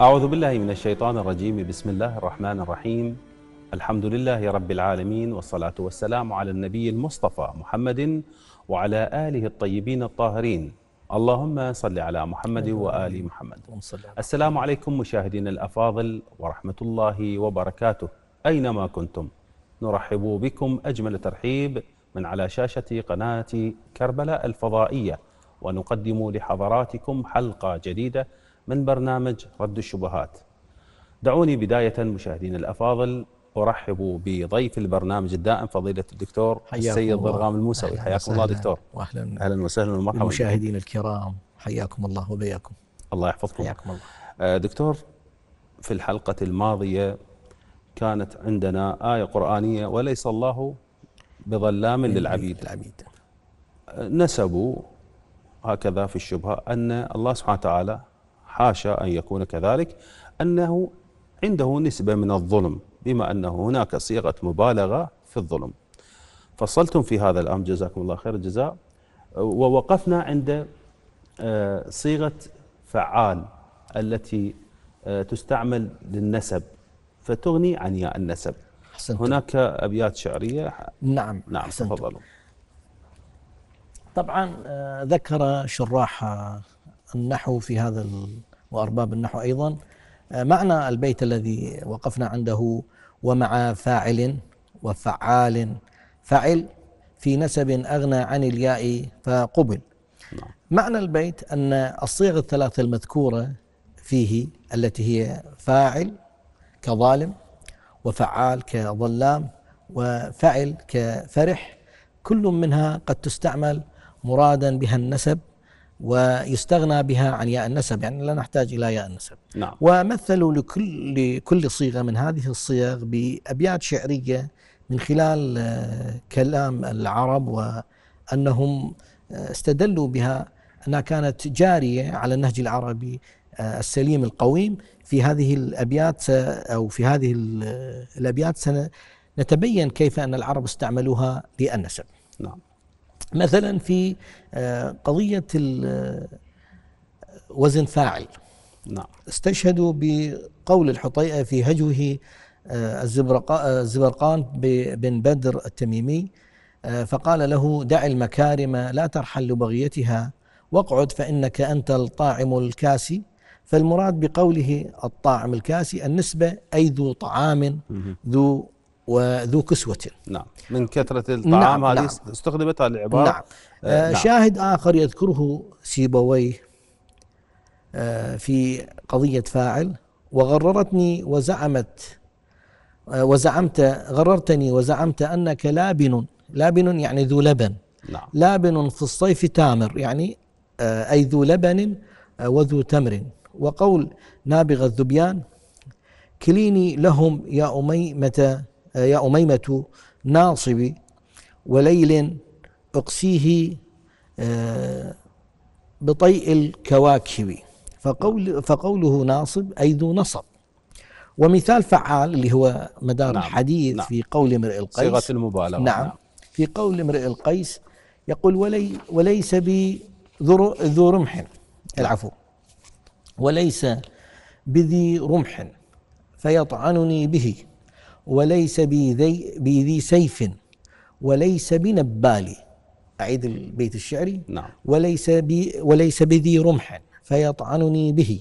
أعوذ بالله من الشيطان الرجيم بسم الله الرحمن الرحيم الحمد لله رب العالمين والصلاة والسلام على النبي المصطفى محمد وعلى آله الطيبين الطاهرين اللهم صل على محمد وآل محمد السلام عليكم مشاهدينا الأفاضل ورحمة الله وبركاته أينما كنتم نرحب بكم أجمل ترحيب من على شاشة قناة كربلاء الفضائية ونقدم لحضراتكم حلقة جديدة من برنامج رد الشبهات دعوني بداية مشاهدين الأفاضل أرحب بضيف البرنامج الدائم فضيلة الدكتور السيد ضرغام الموسوي حياكم الله دكتور أهلا وسهلا ومرحبا المشاهدين الكرام حياكم الله وبياكم الله يحفظكم حياكم الله آه، دكتور في الحلقة الماضية كانت عندنا آية قرآنية وليس الله بظلام للعبيد العبيد آه، نسبوا هكذا في الشبهة أن الله سبحانه وتعالى حاشا أن يكون كذلك أنه عنده نسبة من الظلم بما أنه هناك صيغة مبالغة في الظلم فصلتم في هذا الأمر جزاكم الله خير الجزاء ووقفنا عند آه، صيغة فعال التي آه، تستعمل للنسب فتغني عن ياء النسب حسنتم. هناك أبيات شعرية نعم نعم تفضلوا طبعا آه، ذكر شراح النحو في هذا وأرباب النحو أيضا آه، معنى البيت الذي وقفنا عنده ومع فاعل وفعال فعل في نسب أغنى عن الياء فقبل نعم. معنى البيت أن الصيغ الثلاثة المذكورة فيه التي هي فاعل كظالم وفعال كظلام وفعل كفرح كل منها قد تستعمل مرادا بها النسب ويستغنى بها عن ياء النسب يعني لا نحتاج إلى ياء النسب نعم. ومثلوا لكل, لكل صيغة من هذه الصيغ بأبيات شعرية من خلال آه، كلام العرب وأنهم آه، استدلوا بها أنها كانت جارية على النهج العربي آه، السليم القويم في هذه الأبيات أو في هذه الأبيات سنتبين كيف أن العرب استعملوها للنسب نعم مثلا في آه، قضية آه، وزن فاعل نعم استشهدوا بقول الحطيئة في هجوه آه، الزبرقان بن بدر التميمي فقال له دع المكارم لا ترحل لبغيتها واقعد فإنك أنت الطاعم الكاسي فالمراد بقوله الطاعم الكاسي النسبة أي ذو طعام ذو وذو كسوة نعم من كثرة نعم، الطعام نعم هذه نعم استخدمت هذه العبارة نعم. آه نعم شاهد آخر يذكره سيبويه آه في قضية فاعل وغررتني وزعمت آه وزعمت غررتني وزعمت أنك لابن لابن يعني ذو لبن نعم. لابن في الصيف تامر يعني آه أي ذو لبن آه وذو تمر وقول نابغ الذبيان كليني لهم يا أمي متى آه، يا أميمة ناصبي وليل أقسيه آه، بطيء الكواكب فقول فقوله ناصب أي ذو نصب ومثال فعال اللي هو مدار نعم الحديث نعم في قول امرئ القيس صيغة المبالغة نعم, نعم في قول امرئ القيس يقول ولي وليس بي ذو رمح العفو وليس بذي رمح فيطعنني به وليس بذي, بذي سيف وليس بنبال أعيد إيه. البيت الشعري نعم وليس بي وليس بذي رمح فيطعنني به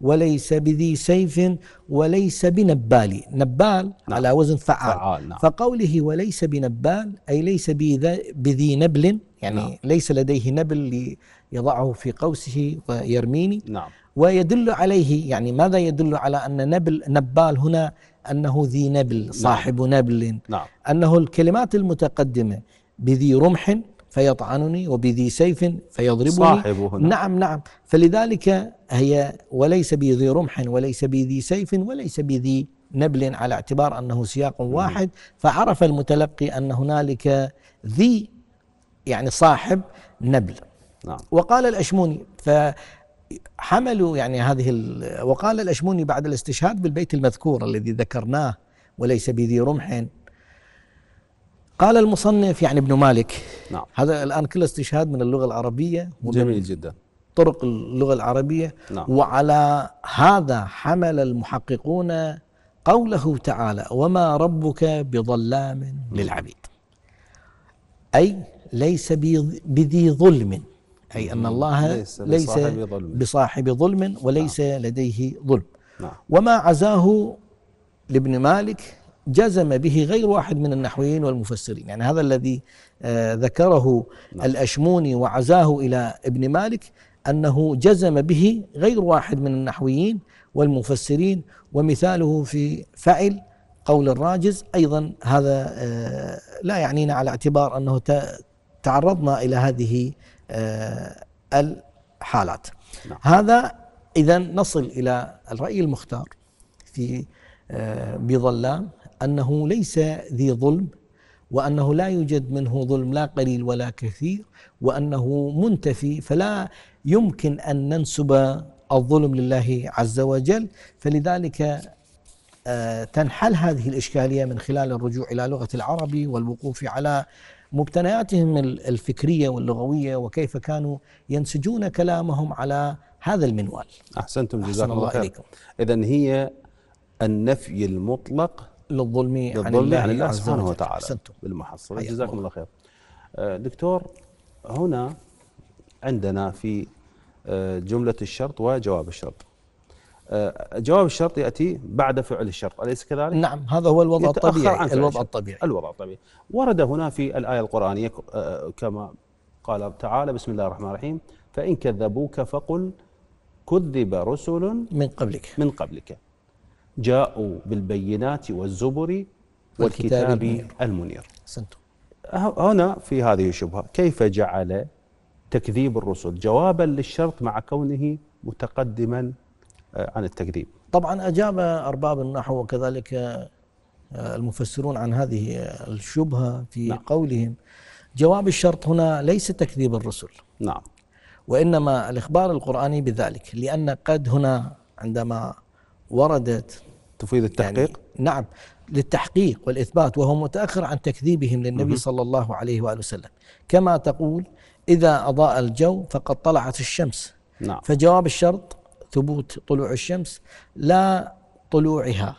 وليس بذي سيف وليس بنبال نبال نعم. على وزن فعال, فعال نعم. فقوله وليس بنبال أي ليس بذي نبل يعني نعم. ليس لديه نبل يضعه في قوسه ويرميني نعم ويدل عليه يعني ماذا يدل على أن نبل نبال هنا أنه ذي نبل نعم. صاحب نعم نبل نعم أنه الكلمات المتقدمة بذي رمح فيطعنني وبذي سيف فيضربني صاحبه هنا نعم نعم فلذلك هي وليس بذي رمح وليس بذي سيف وليس بذي نبل على اعتبار أنه سياق واحد فعرف المتلقي أن هنالك ذي يعني صاحب نبل نعم. وقال الأشموني ف حملوا يعني هذه وقال الأشموني بعد الاستشهاد بالبيت المذكور الذي ذكرناه وليس بذي رمح قال المصنف يعني ابن مالك نعم. هذا الآن كل استشهاد من اللغة العربية جميل جدا طرق اللغة العربية نعم. وعلى هذا حمل المحققون قوله تعالى وما ربك بظلام للعبيد أي ليس بذي ظلم أي أن نعم. الله ليس, بصاحب, ظلم. بصاحب ظلم وليس نعم. لديه ظلم نعم. وما عزاه لابن مالك جزم به غير واحد من النحويين والمفسرين يعني هذا الذي آه، ذكره نعم. الأشموني وعزاه إلى ابن مالك أنه جزم به غير واحد من النحويين والمفسرين ومثاله في فعل قول الراجز أيضا هذا آه، لا يعنينا على اعتبار أنه تعرضنا إلى هذه آه، الحالات نعم. هذا إذا نصل إلى الرأي المختار في آه، بظلام أنه ليس ذي ظلم وأنه لا يوجد منه ظلم لا قليل ولا كثير وأنه منتفي فلا يمكن أن ننسب الظلم لله عز وجل فلذلك آه، تنحل هذه الإشكالية من خلال الرجوع إلى لغة العربي والوقوف على مقتنياتهم الفكريه واللغويه وكيف كانوا ينسجون كلامهم على هذا المنوال. احسنتم جزاكم الله خير. اذا هي النفي المطلق للظلم عن الله, عن يعني الله سبحانه وتعالى أحسنتم. بالمحصله جزاكم الله خير. آه، دكتور هنا عندنا في آه، جمله الشرط وجواب الشرط. آه، جواب الشرط ياتي بعد فعل الشرط اليس كذلك نعم هذا هو الوضع الطبيعي الوضع الطبيعي الوضع الطبيعي ورد هنا في الايه القرانيه آه، كما قال تعالى بسم الله الرحمن الرحيم فان كذبوك فقل كذب رسل من قبلك من قبلك جاءوا بالبينات والزبر والكتاب المنير, المنير هنا في هذه الشبهه كيف جعل تكذيب الرسل جوابا للشرط مع كونه متقدما آه، عن التكذيب طبعا أجاب أرباب النحو وكذلك آه، المفسرون عن هذه الشبهة في نعم. قولهم جواب الشرط هنا ليس تكذيب الرسل نعم وإنما الإخبار القرآني بذلك لأن قد هنا عندما وردت تفيد يعني التحقيق يعني نعم للتحقيق والإثبات وهو متأخر عن تكذيبهم للنبي مه. صلى الله عليه وآله وسلم كما تقول إذا أضاء الجو فقد طلعت الشمس نعم فجواب الشرط ثبوت طلوع الشمس لا طلوعها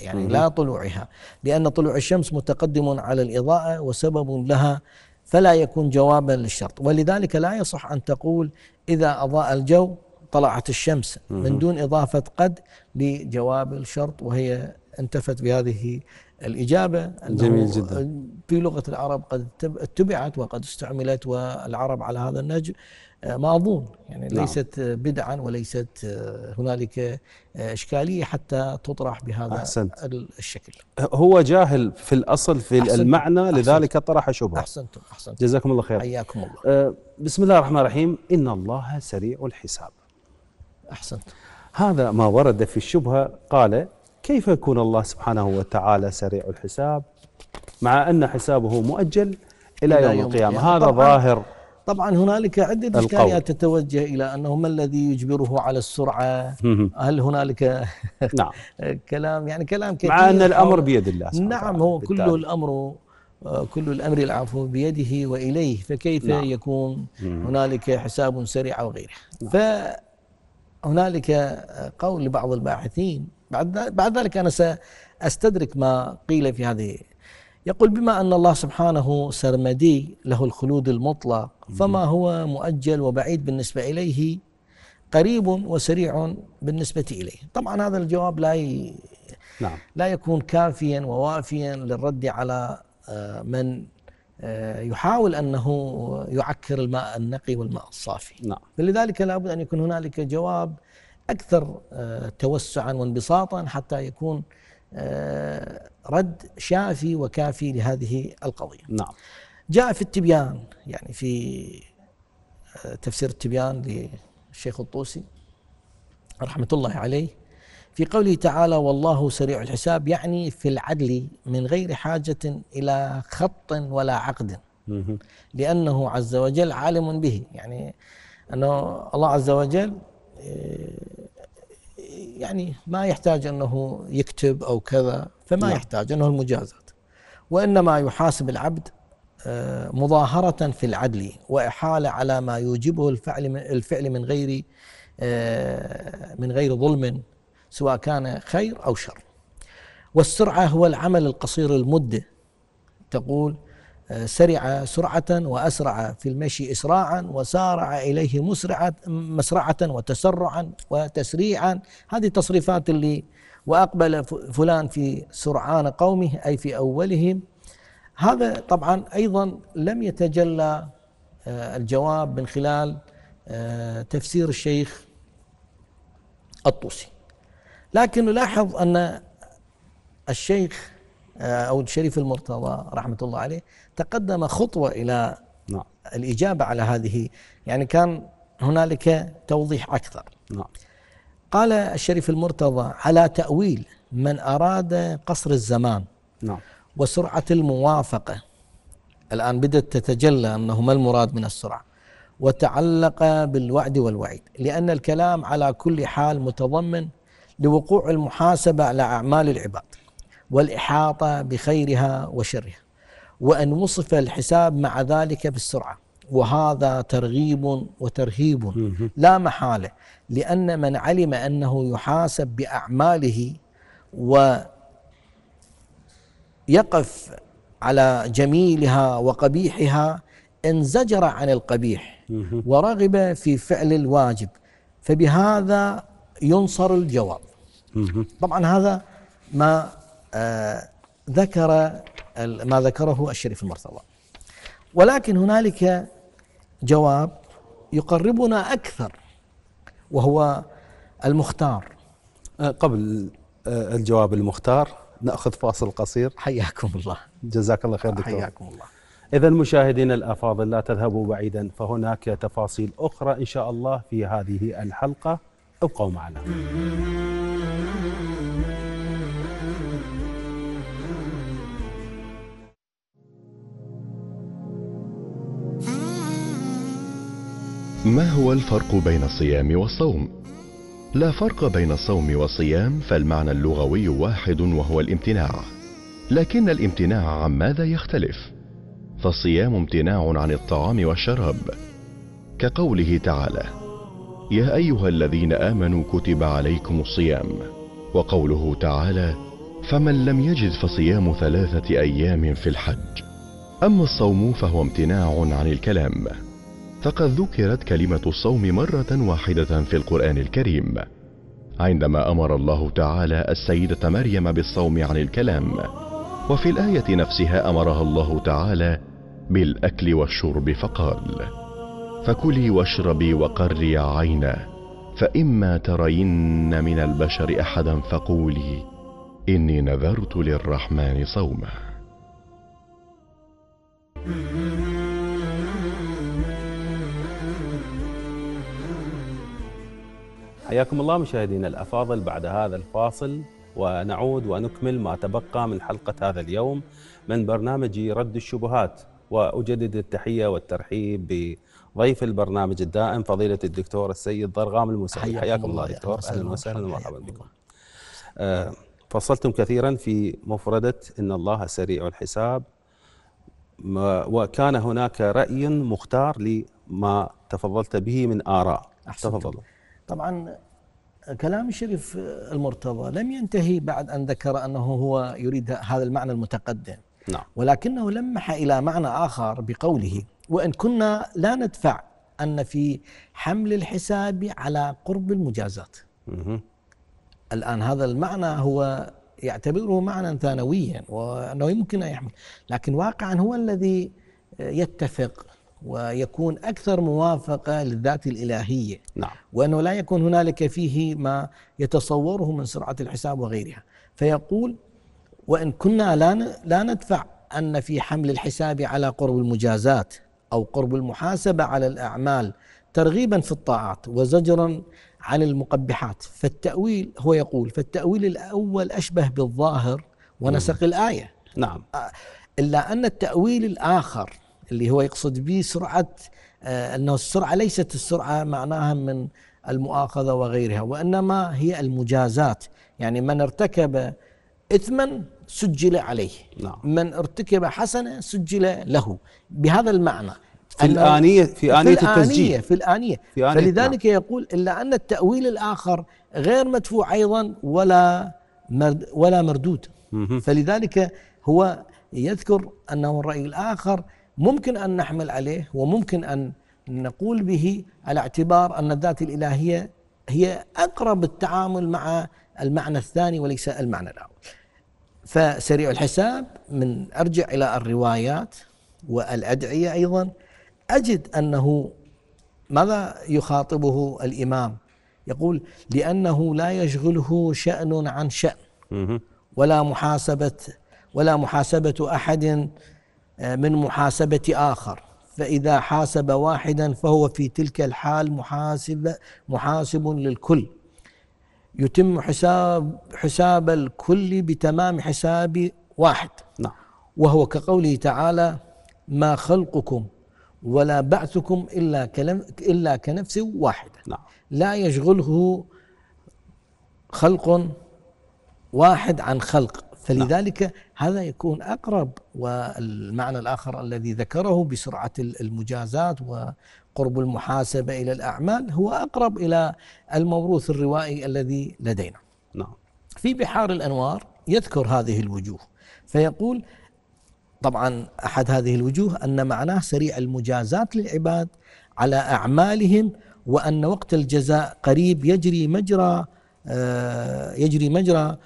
يعني لا طلوعها لأن طلوع الشمس متقدم على الإضاءة وسبب لها فلا يكون جوابا للشرط ولذلك لا يصح أن تقول إذا أضاء الجو طلعت الشمس من دون إضافة قد لجواب الشرط وهي انتفت بهذه الإجابة جميل جدا في لغة العرب قد اتبعت وقد استعملت والعرب على هذا النهج آه، ما أظن يعني نعم. ليست بدعا وليست آه، هنالك آه، إشكالية حتى تطرح بهذا أحسنت. الشكل هو جاهل في الأصل في أحسنت. المعنى لذلك طرح شبهة أحسنتم أحسنتم جزاكم الله خير حياكم الله بسم الله الرحمن الرحيم إن الله سريع الحساب أحسنت هذا ما ورد في الشبهة قال كيف يكون الله سبحانه وتعالى سريع الحساب مع أن حسابه مؤجل إلى يوم, يوم القيامة هذا طبعاً ظاهر طبعا هنالك عدة إشكاليات تتوجه إلى أنه ما الذي يجبره على السرعة هل هنالك نعم كلام يعني كلام كثير مع أن الأمر بيد الله سبحانه نعم هو بالتالي. الأمر كل الأمر العفو بيده وإليه فكيف نعم. يكون هنالك حساب سريع وغيره نعم. فهنالك قول لبعض الباحثين بعد بعد ذلك انا ساستدرك ما قيل في هذه يقول بما ان الله سبحانه سرمدي له الخلود المطلق فما هو مؤجل وبعيد بالنسبه اليه قريب وسريع بالنسبه اليه طبعا هذا الجواب لا ي... نعم. لا يكون كافيا ووافيا للرد على آه، من آه، يحاول انه يعكر الماء النقي والماء الصافي نعم. فلذلك لابد ان يكون هنالك جواب أكثر آه، توسعا وانبساطا حتى يكون آه، رد شافي وكافي لهذه القضية نعم جاء في التبيان يعني في آه، تفسير التبيان للشيخ الطوسي رحمة الله عليه في قوله تعالى والله سريع الحساب يعني في العدل من غير حاجة إلى خط ولا عقد لأنه عز وجل عالم به يعني أنه الله عز وجل يعني ما يحتاج انه يكتب او كذا فما لا. نعم. يحتاج انه المجازات وانما يحاسب العبد آه، مظاهرة في العدل وإحالة على ما يوجبه الفعل من الفعل من غير آه، من غير ظلم سواء كان خير أو شر والسرعة هو العمل القصير المدة تقول سرع سرعة وأسرع في المشي إسراعا وسارع إليه مسرعة مسرعة وتسرعا وتسريعا هذه التصريفات اللي وأقبل فلان في سرعان قومه أي في أولهم هذا طبعا أيضا لم يتجلى آه، الجواب من خلال آه، تفسير الشيخ الطوسي لكن نلاحظ أن الشيخ آه، أو الشريف المرتضى رحمة الله عليه تقدم خطوة إلى نعم. الإجابة على هذه يعني كان هنالك توضيح أكثر نعم. قال الشريف المرتضى على تأويل من أراد قصر الزمان نعم. وسرعة الموافقة الآن بدأت تتجلى أنه ما المراد من السرعة وتعلق بالوعد والوعيد لأن الكلام على كل حال متضمن لوقوع المحاسبة على أعمال العباد والإحاطة بخيرها وشرها وأن وصف الحساب مع ذلك بالسرعة وهذا ترغيب وترهيب لا محالة لأن من علم أنه يحاسب بأعماله ويقف على جميلها وقبيحها انزجر عن القبيح ورغب في فعل الواجب فبهذا ينصر الجواب طبعا هذا ما آه ذكر ما ذكره الشريف المرتضى ولكن هنالك جواب يقربنا أكثر وهو المختار أه، قبل أه، الجواب المختار ناخذ فاصل قصير حياكم الله جزاك الله خير دكتور حياكم الله اذا مشاهدينا الافاضل لا تذهبوا بعيدا فهناك تفاصيل اخرى ان شاء الله في هذه الحلقه ابقوا معنا ما هو الفرق بين الصيام والصوم لا فرق بين الصوم والصيام فالمعنى اللغوي واحد وهو الامتناع لكن الامتناع عن ماذا يختلف فالصيام امتناع عن الطعام والشراب كقوله تعالى يا ايها الذين امنوا كتب عليكم الصيام وقوله تعالى فمن لم يجد فصيام ثلاثه ايام في الحج اما الصوم فهو امتناع عن الكلام فقد ذكرت كلمة الصوم مرة واحدة في القرآن الكريم، عندما أمر الله تعالى السيدة مريم بالصوم عن الكلام، وفي الآية نفسها أمرها الله تعالى بالأكل والشرب فقال: فكلي واشربي وقري عينا فإما ترين من البشر أحدا فقولي إني نذرت للرحمن صوما. حياكم الله مشاهدينا الافاضل بعد هذا الفاصل ونعود ونكمل ما تبقى من حلقه هذا اليوم من برنامج رد الشبهات واجدد التحيه والترحيب بضيف البرنامج الدائم فضيله الدكتور السيد ضرغام الموسوي حياكم الله دكتور اهلا وسهلا ومرحبا بكم. آه، فصلتم كثيرا في مفرده ان الله سريع الحساب وكان هناك راي مختار لما تفضلت به من اراء تفضل طبعا كلام الشريف المرتضى لم ينتهي بعد أن ذكر أنه هو يريد هذا المعنى المتقدم نعم. ولكنه لمح إلى معنى آخر بقوله وإن كنا لا ندفع أن في حمل الحساب على قرب المجازات مه. الآن هذا المعنى هو يعتبره معنى ثانويا وأنه يمكن أن يحمل لكن واقعا هو الذي يتفق ويكون أكثر موافقة للذات الإلهية نعم. وأنه لا يكون هنالك فيه ما يتصوره من سرعة الحساب وغيرها فيقول وإن كنا لا لا ندفع أن في حمل الحساب على قرب المجازات أو قرب المحاسبة على الأعمال ترغيبا في الطاعات وزجرا عن المقبحات فالتأويل هو يقول فالتأويل الأول أشبه بالظاهر ونسق نعم. الآية نعم آه، إلا أن التأويل الآخر اللي هو يقصد به سرعة آه، أنه السرعة ليست السرعة معناها من المؤاخذة وغيرها وإنما هي المجازات يعني من ارتكب إثما سجل عليه نعم. من ارتكب حسنة سجل له بهذا المعنى في الآنية في آنية في التسجيل في الآنية في آنية نعم. فلذلك لا. يقول إلا أن التأويل الآخر غير مدفوع أيضا ولا ولا مردود فلذلك هو يذكر أنه الرأي الآخر ممكن أن نحمل عليه وممكن أن نقول به على اعتبار أن الذات الإلهية هي أقرب التعامل مع المعنى الثاني وليس المعنى الأول فسريع الحساب من أرجع إلى الروايات والأدعية أيضا أجد أنه ماذا يخاطبه الإمام يقول لأنه لا يشغله شأن عن شأن ولا محاسبة ولا محاسبة أحد آه، من محاسبة آخر فإذا حاسب واحدا فهو في تلك الحال محاسب محاسب للكل يتم حساب حساب الكل بتمام حساب واحد نعم. وهو كقوله تعالى ما خلقكم ولا بعثكم إلا كلم إلا كنفس واحدة نعم. لا يشغله خلق واحد عن خلق فلذلك نعم. هذا يكون أقرب والمعنى الآخر الذي ذكره بسرعة المجازات وقرب المحاسبة إلى الأعمال هو أقرب إلى الموروث الروائي الذي لدينا نعم. في بحار الأنوار يذكر هذه الوجوه فيقول طبعا أحد هذه الوجوه أن معناه سريع المجازات للعباد على أعمالهم وأن وقت الجزاء قريب يجري مجرى آه، يجري مجرى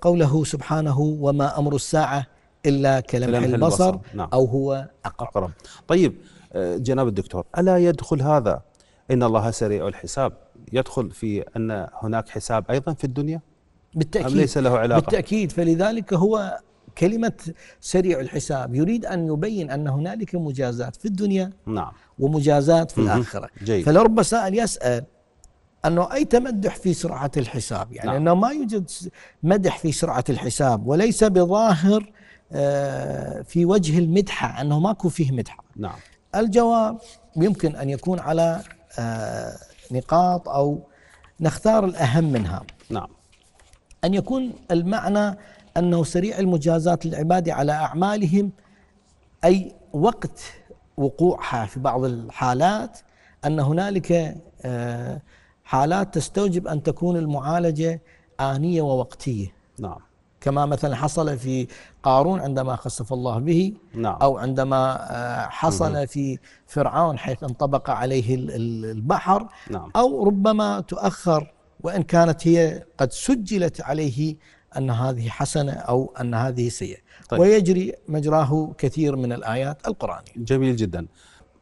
قوله سبحانه وما أمر الساعة إلا كلمح البصر البصر. نعم. أو هو أقرب, أقرب. طيب آه، جناب الدكتور ألا يدخل هذا إن الله سريع الحساب يدخل في أن هناك حساب أيضا في الدنيا بالتأكيد أم ليس له علاقة بالتأكيد فلذلك هو كلمة سريع الحساب يريد أن يبين أن هنالك مجازات في الدنيا نعم ومجازات في الآخرة جيد. فلرب سائل يسأل انه اي تمدح في سرعه الحساب يعني نعم. انه ما يوجد مدح في سرعه الحساب وليس بظاهر آه، في وجه المدحه انه ماكو فيه مدحه نعم الجواب يمكن ان يكون على آه، نقاط او نختار الاهم منها نعم ان يكون المعنى انه سريع المجازات للعباد على اعمالهم اي وقت وقوعها في بعض الحالات ان هنالك آه حالات تستوجب أن تكون المعالجة آنية ووقتية نعم كما مثلا حصل في قارون عندما خسف الله به نعم. أو عندما آه، حصل في فرعون حيث انطبق عليه البحر نعم. أو ربما تؤخر وإن كانت هي قد سجلت عليه أن هذه حسنة أو أن هذه سيئة طيب. ويجري مجراه كثير من الآيات القرآنية جميل جدا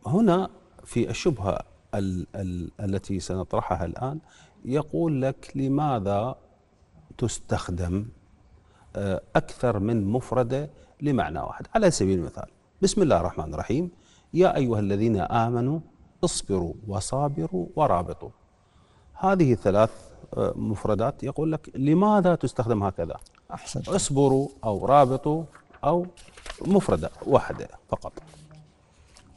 هنا في الشبهة ال ال التي سنطرحها الآن يقول لك لماذا تستخدم آه، أكثر من مفردة لمعنى واحد على سبيل المثال بسم الله الرحمن الرحيم يا أيها الذين آمنوا اصبروا وصابروا ورابطوا هذه الثلاث آه، مفردات يقول لك لماذا تستخدم هكذا أحسن اصبروا أو رابطوا أو مفردة واحدة فقط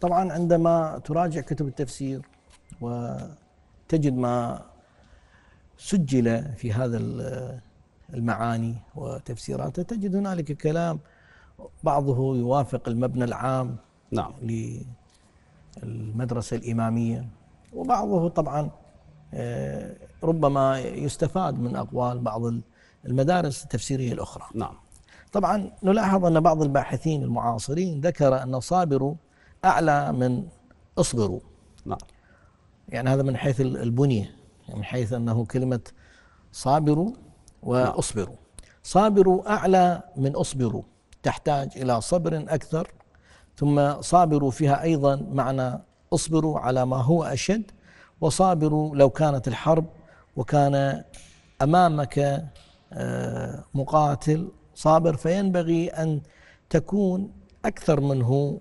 طبعا عندما تراجع كتب التفسير وتجد ما سجل في هذا المعاني وتفسيراته تجد هنالك كلام بعضه يوافق المبنى العام نعم للمدرسة الإمامية وبعضه طبعا آه، ربما يستفاد من أقوال بعض المدارس التفسيرية الأخرى نعم طبعا نلاحظ أن بعض الباحثين المعاصرين ذكر أن صابروا أعلى من اصبروا نعم يعني هذا من حيث البنية يعني من حيث أنه كلمة صابروا وأصبروا صابروا أعلى من أصبروا تحتاج إلى صبر أكثر ثم صابروا فيها أيضا معنى أصبروا على ما هو أشد وصابروا لو كانت الحرب وكان أمامك آه، مقاتل صابر فينبغي أن تكون أكثر منه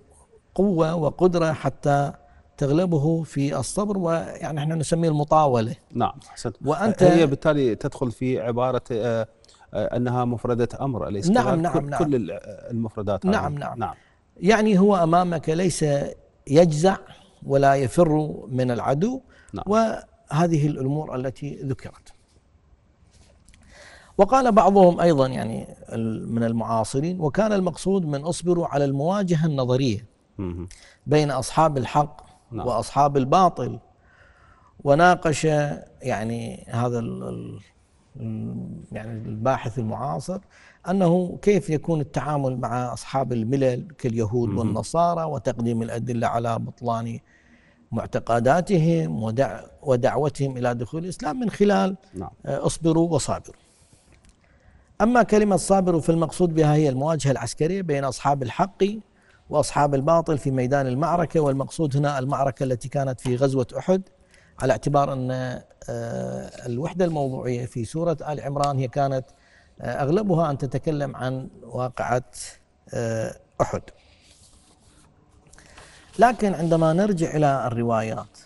قوة وقدرة حتى تغلبه في الصبر ويعني احنا نسميه المطاوله نعم حسنت وانت هي بالتالي تدخل في عباره آه، آه، انها مفرده امر اليس نعم نعم كل نعم كل المفردات نعم, نعم نعم نعم يعني هو امامك ليس يجزع ولا يفر من العدو نعم وهذه الامور التي ذكرت وقال بعضهم ايضا يعني من المعاصرين وكان المقصود من اصبروا على المواجهه النظريه بين اصحاب الحق نعم. واصحاب الباطل وناقش يعني هذا ال يعني الباحث المعاصر انه كيف يكون التعامل مع اصحاب الملل كاليهود والنصارى وتقديم الادله على بطلان معتقداتهم ودع ودعوتهم الى دخول الاسلام من خلال نعم. آه، اصبروا وصابروا. اما كلمه صابروا فالمقصود بها هي المواجهه العسكريه بين اصحاب الحق واصحاب الباطل في ميدان المعركه والمقصود هنا المعركه التي كانت في غزوه احد على اعتبار ان آه، الوحده الموضوعيه في سوره ال عمران هي كانت آه، اغلبها ان تتكلم عن واقعه آه، احد. لكن عندما نرجع الى الروايات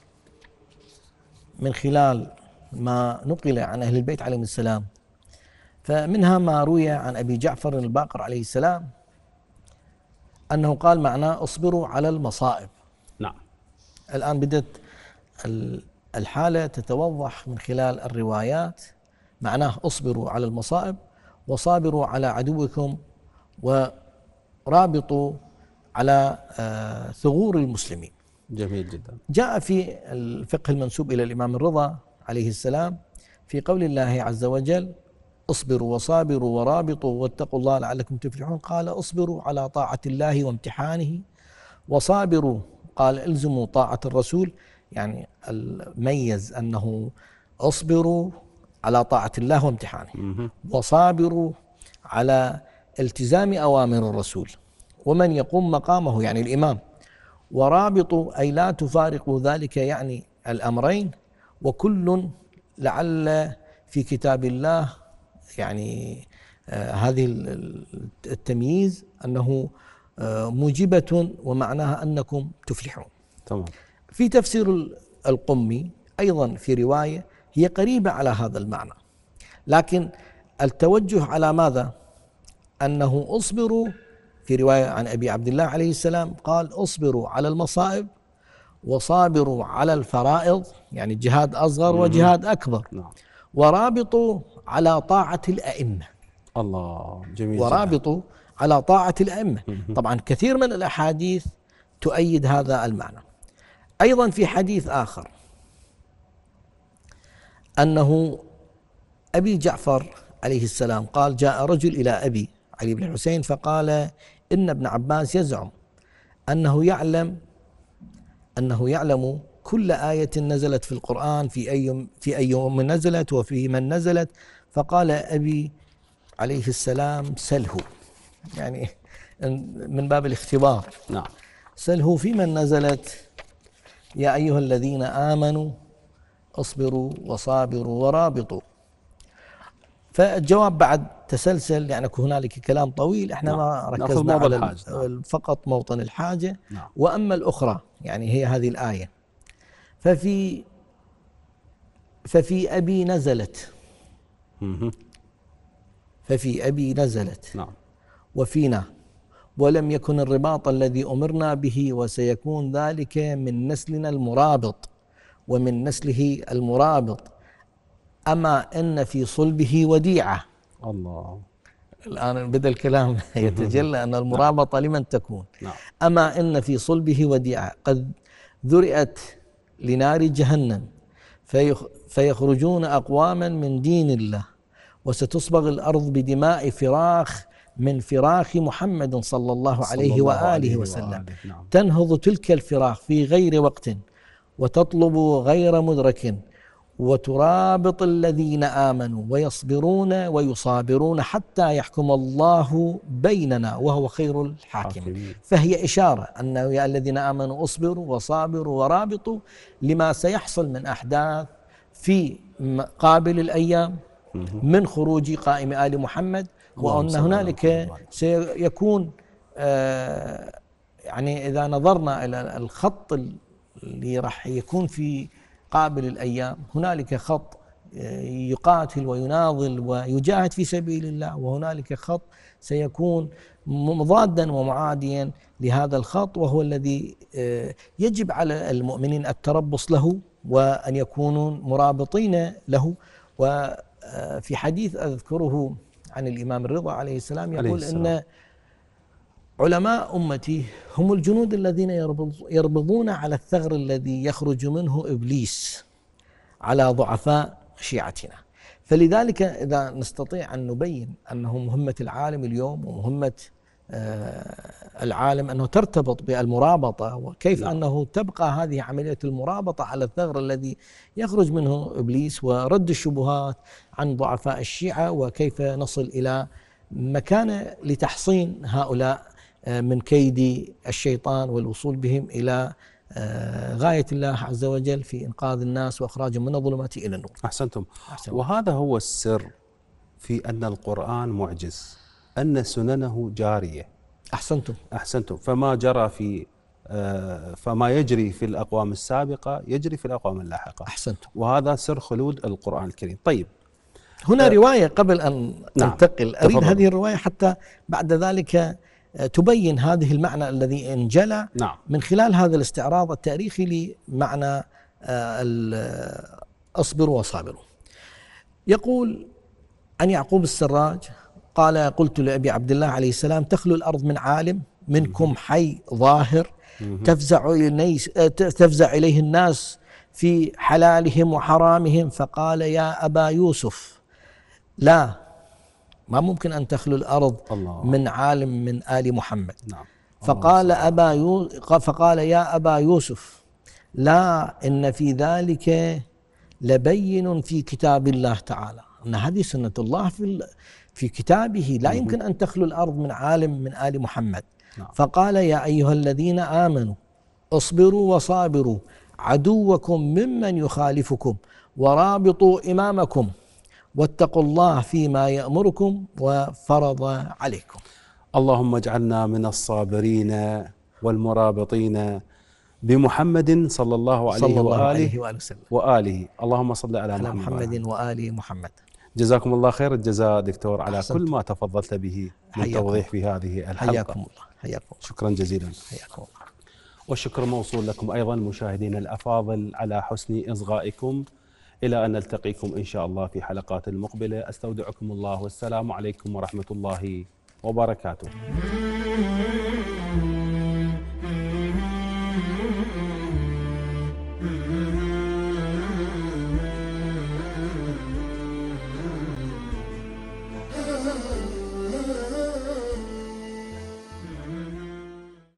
من خلال ما نقل عن اهل البيت عليهم السلام فمنها ما روي عن ابي جعفر الباقر عليه السلام أنه قال معناه اصبروا على المصائب نعم الآن بدأت الحالة تتوضح من خلال الروايات معناه اصبروا على المصائب وصابروا على عدوكم ورابطوا على آه، ثغور المسلمين جميل جدا جاء في الفقه المنسوب إلى الإمام الرضا عليه السلام في قول الله عز وجل اصبروا وصابروا ورابطوا واتقوا الله لعلكم تفلحون قال اصبروا على طاعة الله وامتحانه وصابروا قال الزموا طاعة الرسول يعني الميز أنه اصبروا على طاعة الله وامتحانه وصابروا على التزام أوامر الرسول ومن يقوم مقامه يعني الإمام ورابطوا أي لا تفارقوا ذلك يعني الأمرين وكل لعل في كتاب الله يعني آه، هذه التمييز أنه آه، موجبة ومعناها أنكم تفلحون تمام في تفسير القمي أيضا في رواية هي قريبة على هذا المعنى لكن التوجه على ماذا أنه أصبروا في رواية عن أبي عبد الله عليه السلام قال أصبروا على المصائب وصابروا على الفرائض يعني جهاد أصغر وجهاد أكبر نعم ورابطوا على طاعة الأئمة الله جميل ورابطوا جميل. على طاعة الأئمة طبعا كثير من الأحاديث تؤيد هذا المعنى أيضا في حديث آخر أنه أبي جعفر عليه السلام قال جاء رجل إلى أبي علي بن الحسين فقال إن ابن عباس يزعم أنه يعلم أنه يعلم كل آية نزلت في القرآن في أي في أي يوم نزلت وفي من نزلت فقال أبي عليه السلام سله يعني من باب الاختبار نعم سله في من نزلت يا أيها الذين آمنوا اصبروا وصابروا ورابطوا فالجواب بعد تسلسل يعني هنالك كلام طويل احنا نعم. ما ركزنا على نعم. فقط موطن الحاجه نعم. واما الاخرى يعني هي هذه الايه ففي ففي أبي نزلت ففي أبي نزلت نعم وفينا ولم يكن الرباط الذي أمرنا به وسيكون ذلك من نسلنا المرابط ومن نسله المرابط أما إن في صلبه وديعة الله الآن بدأ الكلام يتجلى أن المرابطة لمن تكون نعم. أما إن في صلبه وديعة قد ذرئت لنار جهنم فيخرجون أقواما من دين الله وستصبغ الأرض بدماء فراخ من فراخ محمد صلى الله عليه صلى الله وآله, عليه وسلم وآله نعم. تنهض تلك الفراخ في غير وقت وتطلب غير مدرك وترابط الذين امنوا ويصبرون ويصابرون حتى يحكم الله بيننا وهو خير الحاكم فهي اشاره انه يا الذين امنوا اصبروا وصابروا ورابطوا لما سيحصل من احداث في قابل الايام من خروج قائم ال محمد وان هنالك سيكون آه، يعني اذا نظرنا الى الخط اللي راح يكون في قابل الأيام هنالك خط آه، يقاتل ويناضل ويجاهد في سبيل الله وهنالك خط سيكون مضادا ومعاديا لهذا الخط وهو الذي آه، يجب على المؤمنين التربص له وأن يكونوا مرابطين له وفي آه، حديث أذكره عن الإمام الرضا عليه السلام يقول عليه السلام. أن علماء أمتي هم الجنود الذين يربضون على الثغر الذي يخرج منه إبليس على ضعفاء شيعتنا فلذلك إذا نستطيع أن نبين أنه مهمة العالم اليوم ومهمة آه، العالم أنه ترتبط بالمرابطة وكيف نعم. أنه تبقى هذه عملية المرابطة على الثغر الذي يخرج منه إبليس ورد الشبهات عن ضعفاء الشيعة وكيف نصل إلى مكانة لتحصين هؤلاء آه، من كيد الشيطان والوصول بهم الى آه، غاية الله عز وجل في إنقاذ الناس وإخراجهم من الظلمات إلى النور أحسنتم. أحسنتم وهذا هو السر في أن القرآن معجز أن سننه جارية أحسنتم أحسنتم فما جرى في آه، فما يجري في الأقوام السابقة يجري في الأقوام اللاحقة أحسنتم وهذا سر خلود القرآن الكريم طيب هنا أه رواية قبل أن نعم. أريد تفضل. هذه الرواية حتى بعد ذلك تبين هذه المعنى الذي انجلى نعم. من خلال هذا الاستعراض التاريخي لمعنى آه، اصبروا وصابروا. يقول عن يعقوب السراج قال قلت لابي عبد الله عليه السلام تخلو الارض من عالم منكم حي ظاهر تفزع اليه تفزع اليه الناس في حلالهم وحرامهم فقال يا ابا يوسف لا ما ممكن أن تخلو الأرض الله. من عالم من آل محمد نعم. فقال أبا يو... فقال يا أبا يوسف لا إن في ذلك لبين في كتاب الله تعالى أن هذه سنة الله في في كتابه لا يمكن أن تخلو الأرض من عالم من آل محمد نعم. فقال يا أيها الذين آمنوا اصبروا وصابروا عدوكم ممن يخالفكم ورابطوا إمامكم واتقوا الله فيما يامركم وفرض عليكم. اللهم اجعلنا من الصابرين والمرابطين بمحمد صلى الله عليه صلى الله وآله, وآله وسلم وآله اللهم صل على, على محمد, محمد وآل محمد جزاكم الله خير الجزاء دكتور على كل ما تفضلت به من توضيح في هذه الحلقة حياكم الله حياكم الله. شكرا جزيلا حياكم الله والشكر موصول لكم أيضا مشاهدينا الأفاضل على حسن إصغائكم إلى أن نلتقيكم إن شاء الله في حلقات المقبلة أستودعكم الله والسلام عليكم ورحمة الله وبركاته